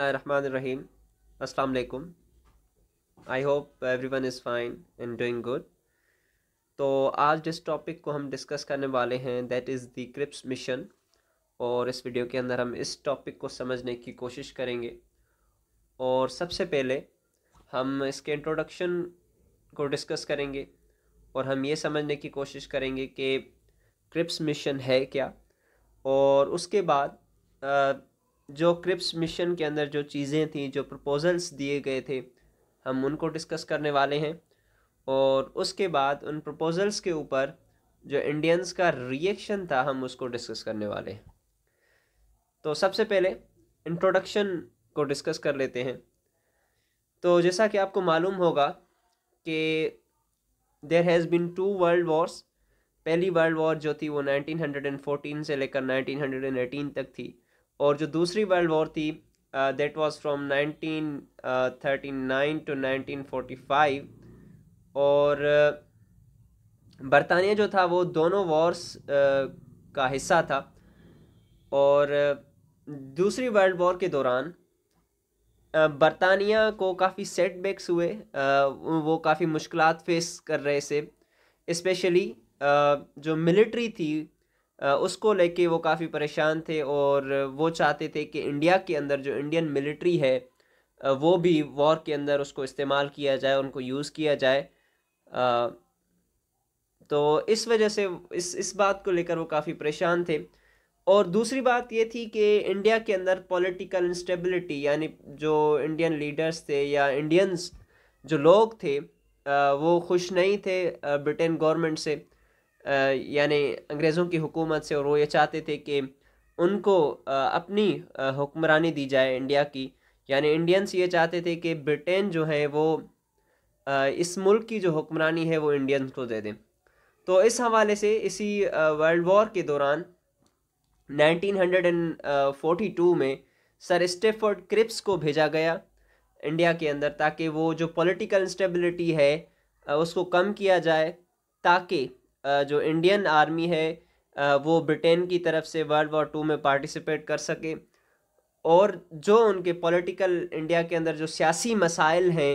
रहीम अस्सलाम वालेकुम I hope everyone is fine and doing good तो आज जिस टॉपिक को हम डिस्कस करने वाले हैं that is the Cripps mission और इस वीडियो के अंदर हम इस टॉपिक को समझने की कोशिश करेंगे और सबसे पहले हम इसके इंट्रोडक्शन को डिस्कस करेंगे और हम ये समझने की कोशिश करेंगे कि क्रिप्स मिशन है क्या और उसके बाद आ, जो क्रिप्स मिशन के अंदर जो चीज़ें थी जो प्रपोजल्स दिए गए थे हम उनको डिस्कस करने वाले हैं और उसके बाद उन प्रपोजल्स के ऊपर जो इंडियंस का रिएक्शन था हम उसको डिस्कस करने वाले हैं तो सबसे पहले इंट्रोडक्शन को डिस्कस कर लेते हैं तो जैसा कि आपको मालूम होगा कि there has been two world wars पहली वर्ल्ड वॉर जो थी वो 1914 से लेकर 1918 तक थी और जो दूसरी वर्ल्ड वॉर थी दैट वाज फ्रॉम 1939 टू 1945 और uh, बरतानिया जो था वो दोनों वॉर्स uh, का हिस्सा था और uh, दूसरी वर्ल्ड वॉर के दौरान बरतानिया को काफ़ी सेटबैक्स हुए वो काफ़ी मुश्किल फेस कर रहे थे इस्पेशली जो मिलिट्री थी उसको लेके वो काफ़ी परेशान थे और वो चाहते थे कि इंडिया के अंदर जो इंडियन मिलिट्री है वो भी वॉर के अंदर उसको इस्तेमाल किया जाए उनको यूज़ किया जाए तो इस वजह से इस इस बात को लेकर वो काफ़ी परेशान थे और दूसरी बात ये थी कि इंडिया के अंदर पॉलिटिकल इंस्टेबिलिटी यानी जो इंडियन लीडर्स थे या इंडियंस जो लोग थे वो खुश नहीं थे ब्रिटेन गवर्नमेंट से यानी अंग्रेज़ों की हुकूमत से और वो ये चाहते थे कि उनको अपनी हुक्मरानी दी जाए इंडिया की यानी इंडियंस ये चाहते थे कि ब्रिटेन जो है वो इस मुल्क की जो हुक्मरानी है वो इंडियंस को दे दें तो इस हवाले से इसी वर्ल्ड वॉर के दौरान 1942 में सर स्टेफर्ड क्रिप्स को भेजा गया इंडिया के अंदर ताकि वो जो पॉलिटिकल इंस्टेबिलिटी है उसको कम किया जाए ताकि जो इंडियन आर्मी है वो ब्रिटेन की तरफ से वर्ल्ड वॉर टू में पार्टिसिपेट कर सके और जो उनके पॉलिटिकल इंडिया के अंदर जो सियासी मसाइल हैं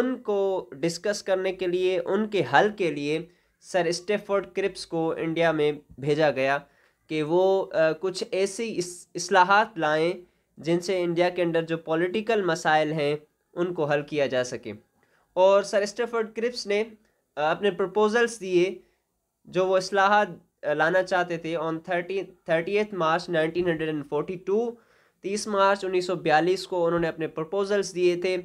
उनको डिस्कस करने के लिए उनके हल के लिए सर स्टेफोर्ड क्रिप्स को इंडिया में भेजा गया कि वो कुछ ऐसी इस, असलाहत लाएं जिनसे इंडिया के अंदर जो पॉलिटिकल मसाइल हैं उनको हल किया जा सके और सर स्टेफर्ड क्रिप्स ने अपने प्रपोजल्स दिए जो वो असलाह लाना चाहते थे on thirty thirtieth March nineteen hundred and two तीस मार्च उन्नीस सौ बयालीस को उन्होंने अपने प्रपोजल्स दिए थे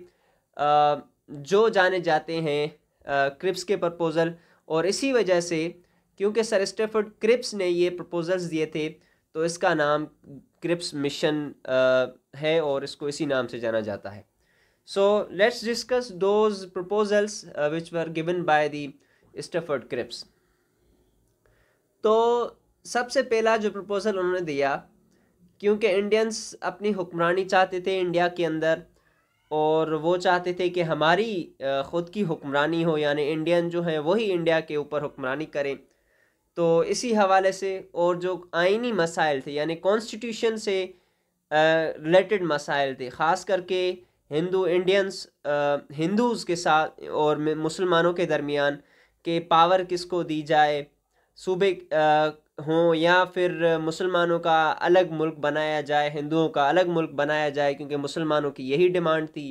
जो जाने जाते हैं क्रिप्स के प्रपोज़ल और इसी वजह से क्योंकि सर स्टेफर्ड क्रिप्स ने ये प्रपोजल्स दिए थे तो इसका नाम क्रिप्स मिशन है और इसको इसी नाम से जाना जाता है So let's discuss those proposals uh, which were given by the Stafford Cripps. तो सबसे पहला जो प्रपोज़ल उन्होंने दिया क्योंकि इंडियंस अपनी हुक्मरानी चाहते थे इंडिया के अंदर और वो चाहते थे कि हमारी ख़ुद की हुक्मरानी हो यानी इंडियन जो हैं वही इंडिया के ऊपर हुक्मरानी करें तो इसी हवाले से और जो आइनी मसाइल थे यानी कॉन्स्टिट्यूशन से रिलेटेड मसाइल थे ख़ास करके हिंदू इंडियंस हिंदूज़ के साथ और मुसलमानों के दरमियान के पावर किसको दी जाए सूबे हों या फिर मुसलमानों का अलग मुल्क बनाया जाए हिंदुओं का अलग मुल्क बनाया जाए क्योंकि मुसलमानों की यही डिमांड थी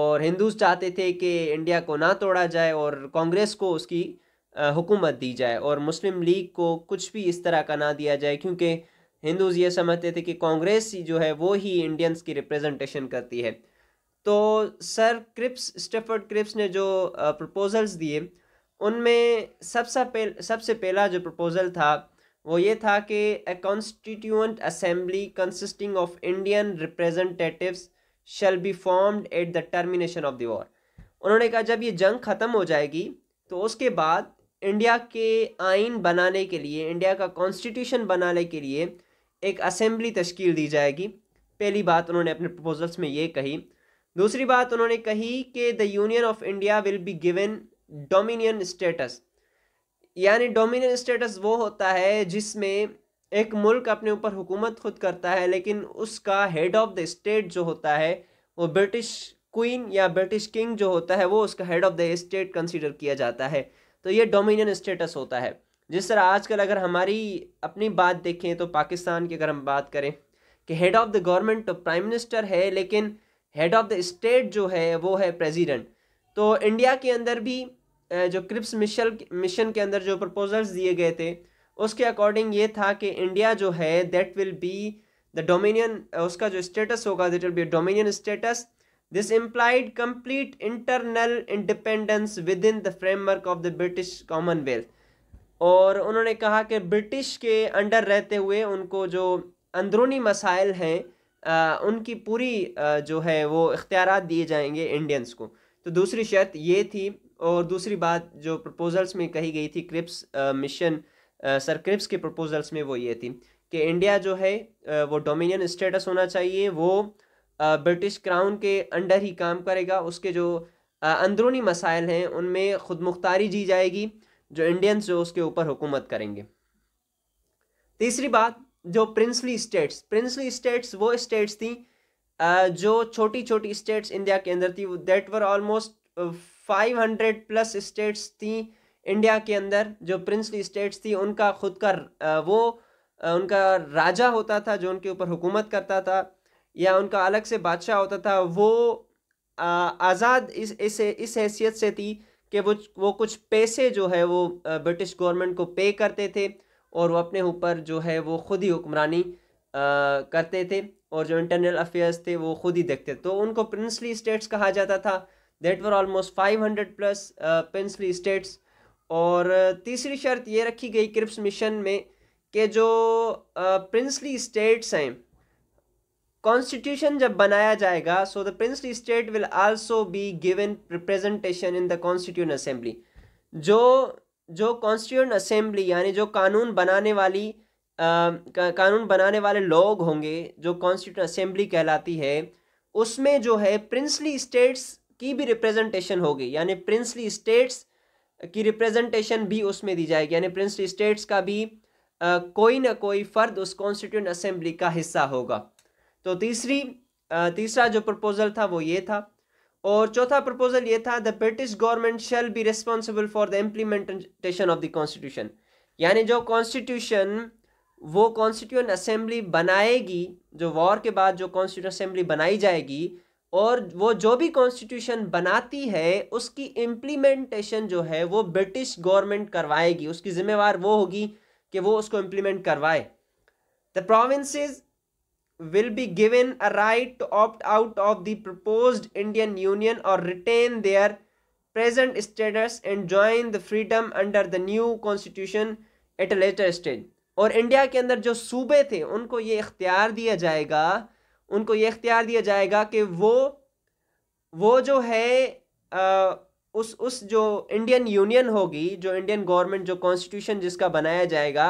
और हिंदूज चाहते थे कि इंडिया को ना तोड़ा जाए और कांग्रेस को उसकी हुकूमत दी जाए और मुस्लिम लीग को कुछ भी इस तरह का ना दिया जाए क्योंकि हिंदूज़ ये समझते थे कि कांग्रेस जो है वो ही इंडियंस की रिप्रेजेंटेशन करती है तो सर क्रिप्स स्टेफर्ड क्रिप्स ने जो प्रपोजल्स दिए उनमें सबसे सबसे पहला जो प्रपोज़ल था वो ये था कि a constituent assembly consisting of Indian representatives shall be formed at the termination of the war उन्होंने कहा जब ये जंग ख़त्म हो जाएगी तो उसके बाद इंडिया के आइन बनाने के लिए इंडिया का कॉन्स्टिट्यूशन बनाने के लिए एक असम्बली तश्कील दी जाएगी पहली बात उन्होंने अपने प्रपोजल्स में ये कही दूसरी बात उन्होंने कही कि the union of India will be given dominion status यानी डोमिनियन स्टेटस वो होता है जिसमें एक मुल्क अपने ऊपर हुकूमत खुद करता है लेकिन उसका हेड ऑफ द स्टेट जो होता है वो ब्रिटिश क्वीन या ब्रिटिश किंग जो होता है वो उसका head of the state consider किया जाता है तो ये डोमिनियन स्टेटस होता है जिस तरह आजकल अगर हमारी अपनी बात देखें तो पाकिस्तान की अगर हम बात करें कि हेड ऑफ द गवर्नमेंट तो प्राइम मिनिस्टर है लेकिन हेड ऑफ द स्टेट जो है वो है प्रेसिडेंट तो इंडिया के अंदर भी जो क्रिप्स मिशन मिशन के अंदर जो प्रपोजल्स दिए गए थे उसके अकॉर्डिंग ये था कि इंडिया जो है that will be the dominion उसका जो स्टेटस होगा that will be dominion status this implied complete internal independence within the framework of the British Commonwealth और उन्होंने कहा कि ब्रिटिश के अंडर रहते हुए उनको जो अंदरूनी मसाइल हैं उनकी पूरी जो है वो इख्तियार दिए जाएंगे इंडियंस को तो दूसरी शर्त ये थी और दूसरी बात जो प्रपोजल्स में कही गई थी क्रिप्स मिशन सर क्रिप्स के प्रपोजल्स में वो ये थी कि इंडिया जो है वो डोमिनियन स्टेटस होना चाहिए वो ब्रिटिश क्राउन के अंडर ही काम करेगा उसके जो अंदरूनी मसाइल हैं उनमें खुद मुख्तारी जी जाएगी जो इंडियंस जो उसके ऊपर हुकूमत करेंगे तीसरी बात जो प्रिंसली स्टेट्स प्रिंसली स्टेट्स वो स्टेट्स थी जो छोटी छोटी स्टेट्स इंडिया के अंदर थी that were almost five hundred plus states थी इंडिया के अंदर जो प्रिंसली स्टेट्स थी उनका खुद का वो उनका राजा होता था जो उनके ऊपर हुकूमत करता था या उनका अलग से बादशाह होता था वो आज़ाद इस इस इस हैसियत से थी कि वो वो कुछ पैसे जो है वो ब्रिटिश गवर्नमेंट को पे करते थे और वो अपने ऊपर जो है वो खुद ही हुक्मरानी करते थे और जो इंटरनल अफेयर्स थे वो खुद ही देखते तो उनको प्रिंसली स्टेट्स कहा जाता था that were almost five hundred plus princely states और तीसरी शर्त ये रखी गई क्रिप्स मिशन में कि जो प्रिंसली स्टेट्स हैं कॉन्स्टिट्यूशन जब बनाया जाएगा so the princely state will also be given representation in the constitution assembly जो जो कॉन्स्टिट्यूंट असेंबली यानी जो कानून बनाने वाली आ, का, कानून बनाने वाले लोग होंगे जो कॉन्स्टिट्यूंट असेंबली कहलाती है उसमें जो है प्रिंसली स्टेट्स की भी रिप्रेजेंटेशन होगी यानी प्रिंसली स्टेट्स की रिप्रेजेंटेशन भी उसमें दी जाएगी यानी प्रिंसली स्टेट्स का भी आ, कोई ना कोई फ़र्द उस कॉन्स्टिट्यूंट असेंबली का हिस्सा होगा तो तीसरी आ, तीसरा जो प्रपोज़ल था वो ये था और चौथा प्रपोजल ये था the British government shall be responsible for the implementation of the constitution यानी जो कॉन्स्टिट्यूशन वो कॉन्स्टिट्यूंट असेंबली बनाएगी जो वॉर के बाद जो कॉन्स्टिट्यूंट असेंबली बनाई जाएगी और वो जो भी कॉन्स्टिट्यूशन बनाती है उसकी इम्प्लीमेंटेशन जो है वो ब्रिटिश गवर्नमेंट करवाएगी उसकी जिम्मेवार वो होगी कि वो उसको इम्प्लीमेंट करवाए the provinces will be given a right to opt out of the proposed Indian Union or retain their present status and join the freedom under the new constitution at a later stage और India के अंदर जो सूबे थे उनको ये इख्तियार दिया जाएगा उनको ये इख्तियार दिया जाएगा कि वो वो जो है आ, उस उस जो इंडियन यूनियन होगी जो इंडियन गवर्नमेंट जो कॉन्स्टिट्यूशन जिसका बनाया जाएगा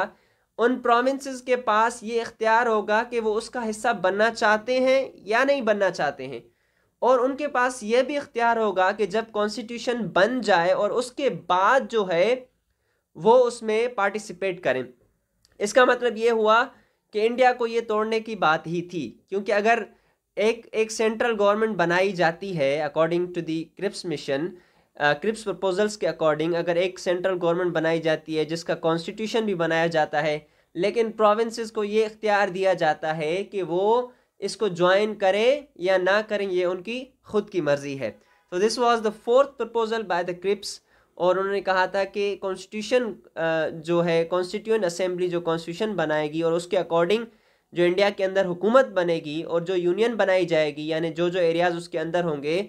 उन प्रोविंसेस के पास ये इख्तियार होगा कि वो उसका हिस्सा बनना चाहते हैं या नहीं बनना चाहते हैं और उनके पास ये भी इख्तियार होगा कि जब कॉन्स्टिट्यूशन बन जाए और उसके बाद जो है वो उसमें पार्टिसिपेट करें इसका मतलब ये हुआ कि इंडिया को ये तोड़ने की बात ही थी क्योंकि अगर एक एक सेंट्रल गवर्नमेंट बनाई जाती है according to the Cripps mission Cripps proposals के अकॉर्डिंग अगर एक सेंट्रल गवर्नमेंट बनाई जाती है जिसका कॉन्स्टिट्यूशन भी बनाया जाता है लेकिन प्रोविंसेस को ये इख्तियार दिया जाता है कि वो इसको ज्वाइन करें या ना करें ये उनकी खुद की मर्ज़ी है तो this was the fourth proposal by the Cripps और उन्होंने कहा था कि कॉन्स्टिट्यूशन जो है कॉन्स्टिट्यूंट असेंबली जो कॉन्स्टिट्यूशन बनाएगी और उसके अकॉर्डिंग जो इंडिया के अंदर हुकूमत बनेगी और जो यूनियन बनाई जाएगी यानी जो जो एरियाज़ उसके अंदर होंगे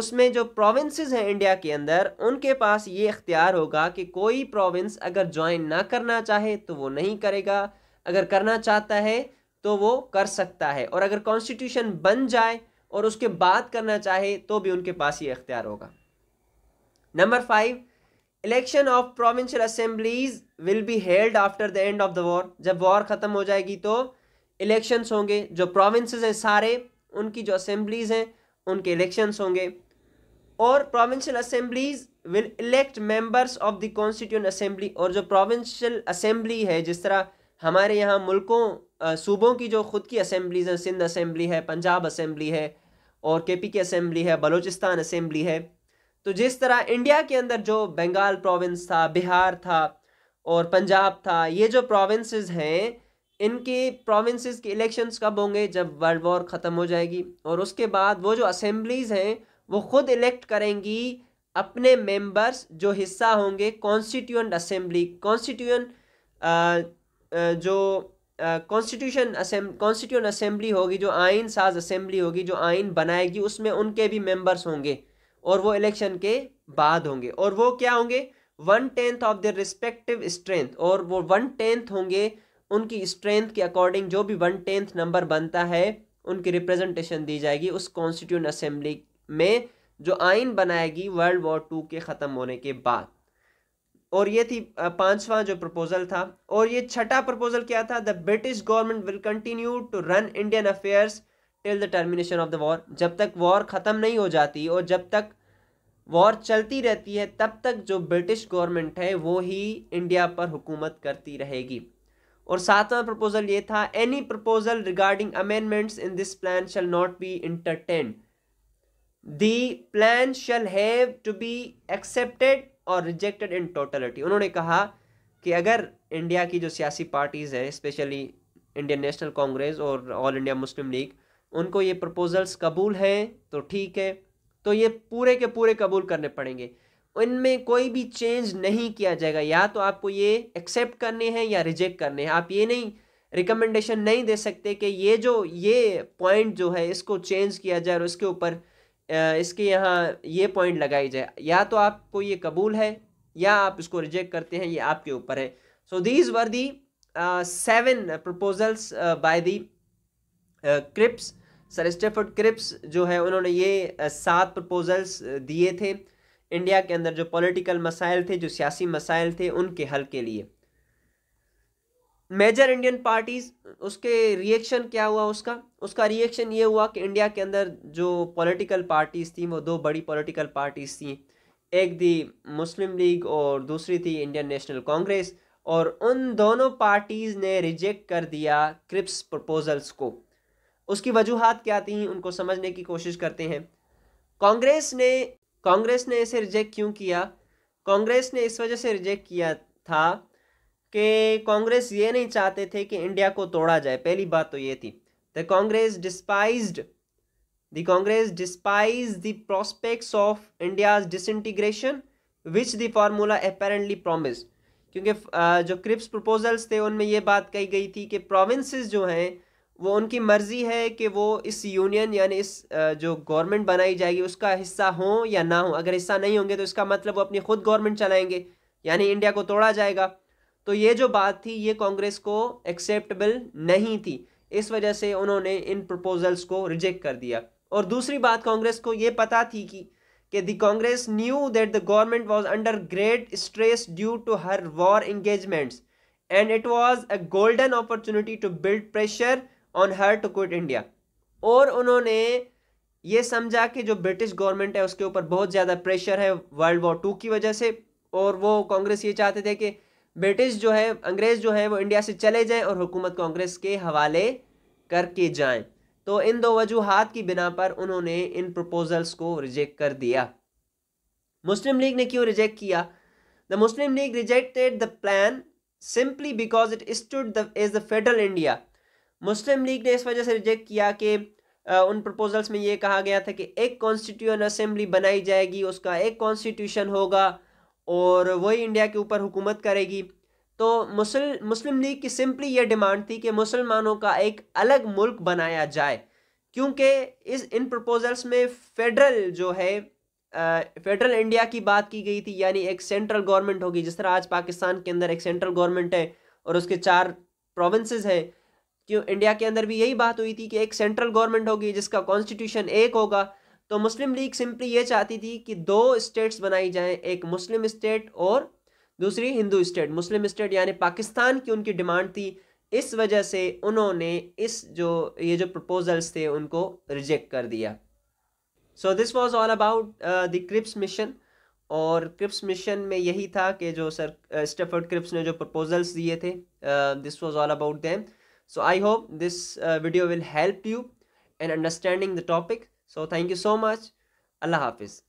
उसमें जो प्रोविंसेस हैं इंडिया के अंदर उनके पास ये इख्तियार होगा कि कोई प्रोविंस अगर ज्वाइन ना करना चाहे तो वो नहीं करेगा अगर करना चाहता है तो वो कर सकता है और अगर कॉन्स्टिट्यूशन बन जाए और उसके बाद करना चाहे तो भी उनके पास ये इख्तियार होगा number five election of provincial assemblies will be held after the end of the war जब वॉर ख़त्म हो जाएगी तो इलेक्शंस होंगे जो प्रोविंसेस हैं सारे उनकी जो असेंबलीज हैं उनके इलेक्शंस होंगे और provincial assemblies will elect members of the constituent assembly और जो प्रोविंशियल असेंबली है जिस तरह हमारे यहाँ मुल्कों सूबों की जो खुद की असेंबलीज हैं सिंध असेंबली है पंजाब असेंबली है और के पी की असेंबली है बलोचिस्तान असेंबली है तो जिस तरह इंडिया के अंदर जो बंगाल प्रोविंस था बिहार था और पंजाब था ये जो प्रोविंसेस हैं इनके प्रोविंसेस के इलेक्शंस कब होंगे जब वर्ल्ड वॉर ख़त्म हो जाएगी और उसके बाद वो जो असेंबलीज़ हैं वो खुद इलेक्ट करेंगी अपने मेंबर्स जो हिस्सा होंगे कॉन्स्टिट्यूंट असेंबली कॉन्स्टिट्यूंट जो कॉन्स्टिट्यूशन कॉन्स्टिट्यूंट असेंबली होगी जो आइन साज असेंबली होगी जो आइन बनाएगी उसमें उनके भी मेंबर्स होंगे और वो इलेक्शन के बाद होंगे और वो क्या होंगे one tenth of their respective strength और वो वन टेंथ होंगे उनकी स्ट्रेंथ के अकॉर्डिंग जो भी वन टेंथ नंबर बनता है उनकी रिप्रेजेंटेशन दी जाएगी उस कॉन्स्टिट्यूंट असेंबली में जो आइन बनाएगी वर्ल्ड वॉर टू के ख़त्म होने के बाद और ये थी पांचवा जो प्रपोजल था और ये छठा प्रपोजल क्या था the British government will continue to run Indian affairs till the termination of the war जब तक वॉर ख़त्म नहीं हो जाती और जब तक वॉर चलती रहती है तब तक जो ब्रिटिश गवर्नमेंट है वो ही इंडिया पर हुकूमत करती रहेगी और सातवां प्रपोजल ये था any proposal regarding amendments in this plan shall not be entertained the plan shall have to be accepted और रिजेक्टेड इन टोटलिटी उन्होंने कहा कि अगर इंडिया की जो सियासी पार्टीज़ हैं स्पेशली इंडियन नेशनल कांग्रेस और ऑल इंडिया मुस्लिम लीग उनको ये प्रपोजल्स कबूल हैं तो ठीक है तो ये पूरे के पूरे कबूल करने पड़ेंगे इनमें कोई भी चेंज नहीं किया जाएगा या तो आपको ये एक्सेप्ट करने हैं या रिजेक्ट करने हैं आप ये नहीं रिकमेंडेशन नहीं दे सकते कि ये जो ये पॉइंट जो है इसको चेंज किया जाए और उसके ऊपर इसके यहाँ ये पॉइंट लगाई जाए या तो आपको ये कबूल है या आप इसको रिजेक्ट करते हैं ये आपके ऊपर है so these were the seven proposals by the Cripps sir Stafford Cripps जो है उन्होंने ये सात प्रपोजल्स दिए थे इंडिया के अंदर जो पॉलिटिकल मसाइल थे जो सियासी मसाइल थे उनके हल के लिए मेजर इंडियन पार्टीज उसके रिएक्शन क्या हुआ उसका उसका रिएक्शन ये हुआ कि इंडिया के अंदर जो पॉलिटिकल पार्टीज थी वो दो बड़ी पॉलिटिकल पार्टीज थी एक थी मुस्लिम लीग और दूसरी थी इंडियन नेशनल कांग्रेस और उन दोनों पार्टीज़ ने रिजेक्ट कर दिया क्रिप्स प्रपोजल्स को उसकी वजूहत क्या थी उनको समझने की कोशिश करते हैं कांग्रेस ने कांग्रेस ने इसे रिजेक्ट क्यों किया कांग्रेस ने इस वजह से रिजेक्ट किया था कि कांग्रेस ये नहीं चाहते थे कि इंडिया को तोड़ा जाए पहली बात तो ये थी the Congress despise the Congress despise the prospects of India's disintegration which the formula apparently promise क्योंकि जो क्रिप्स प्रपोजल्स थे उनमें ये बात कही गई थी कि प्रोविंसेस जो हैं वो उनकी मर्ज़ी है कि वो इस यूनियन यानी इस जो गवर्नमेंट बनाई जाएगी उसका हिस्सा हो या ना हो अगर हिस्सा नहीं होंगे तो इसका मतलब वो अपनी खुद गवर्नमेंट चलाएंगे यानी इंडिया को तोड़ा जाएगा तो ये जो बात थी ये कांग्रेस को एक्सेप्टेबल नहीं थी इस वजह से उन्होंने इन प्रपोजल्स को रिजेक्ट कर दिया और दूसरी बात कांग्रेस को ये पता थी कि कि the Congress knew that the government was under great stress due to her war engagements and it was a golden opportunity to build pressure on her to quit India और उन्होंने ये समझा कि जो ब्रिटिश गवर्नमेंट है उसके ऊपर बहुत ज़्यादा प्रेशर है वर्ल्ड वॉर टू की वजह से और वो कांग्रेस ये चाहते थे कि ब्रिटिश जो है अंग्रेज़ जो है वो इंडिया से चले जाएं और हुकूमत कांग्रेस के हवाले करके जाएं तो इन दो वजूहत की बिना पर उन्होंने इन प्रपोजल्स को रिजेक्ट कर दिया मुस्लिम लीग ने क्यों रिजेक्ट किया the Muslim League rejected the plan simply because it stood is the federal India Muslim League ने इस वजह से रिजेक्ट किया कि उन प्रपोजल्स में ये कहा गया था कि एक कॉन्स्टिट्यूशन असेंबली बनाई जाएगी उसका एक कॉन्स्टिट्यूशन होगा और वही इंडिया के ऊपर हुकूमत करेगी तो मुसल मुस्लिम लीग की सिंपली ये डिमांड थी कि मुसलमानों का एक अलग मुल्क बनाया जाए क्योंकि इस इन प्रपोजल्स में फेडरल जो है फेडरल इंडिया की बात की गई थी यानी एक सेंट्रल गवर्नमेंट होगी जिस तरह आज पाकिस्तान के अंदर एक सेंट्रल गवर्नमेंट है और उसके चार प्रोविंसेस हैं क्यों इंडिया के अंदर भी यही बात हुई थी कि एक सेंट्रल गवर्नमेंट होगी जिसका कॉन्स्टिट्यूशन एक होगा तो मुस्लिम लीग सिंपली ये चाहती थी कि दो स्टेट्स बनाई जाएं एक मुस्लिम स्टेट और दूसरी हिंदू स्टेट मुस्लिम स्टेट यानी पाकिस्तान की उनकी डिमांड थी इस वजह से उन्होंने इस जो ये जो प्रपोजल्स थे उनको रिजेक्ट कर दिया so this was all about the Cripps mission और क्रिप्स मिशन में यही था कि जो सर स्टेफर्ड uh, क्रिप्स ने जो प्रपोजल्स दिए थे this was all about them so I hope this video will help you in understanding the topic So thank you so much. Allah Hafiz.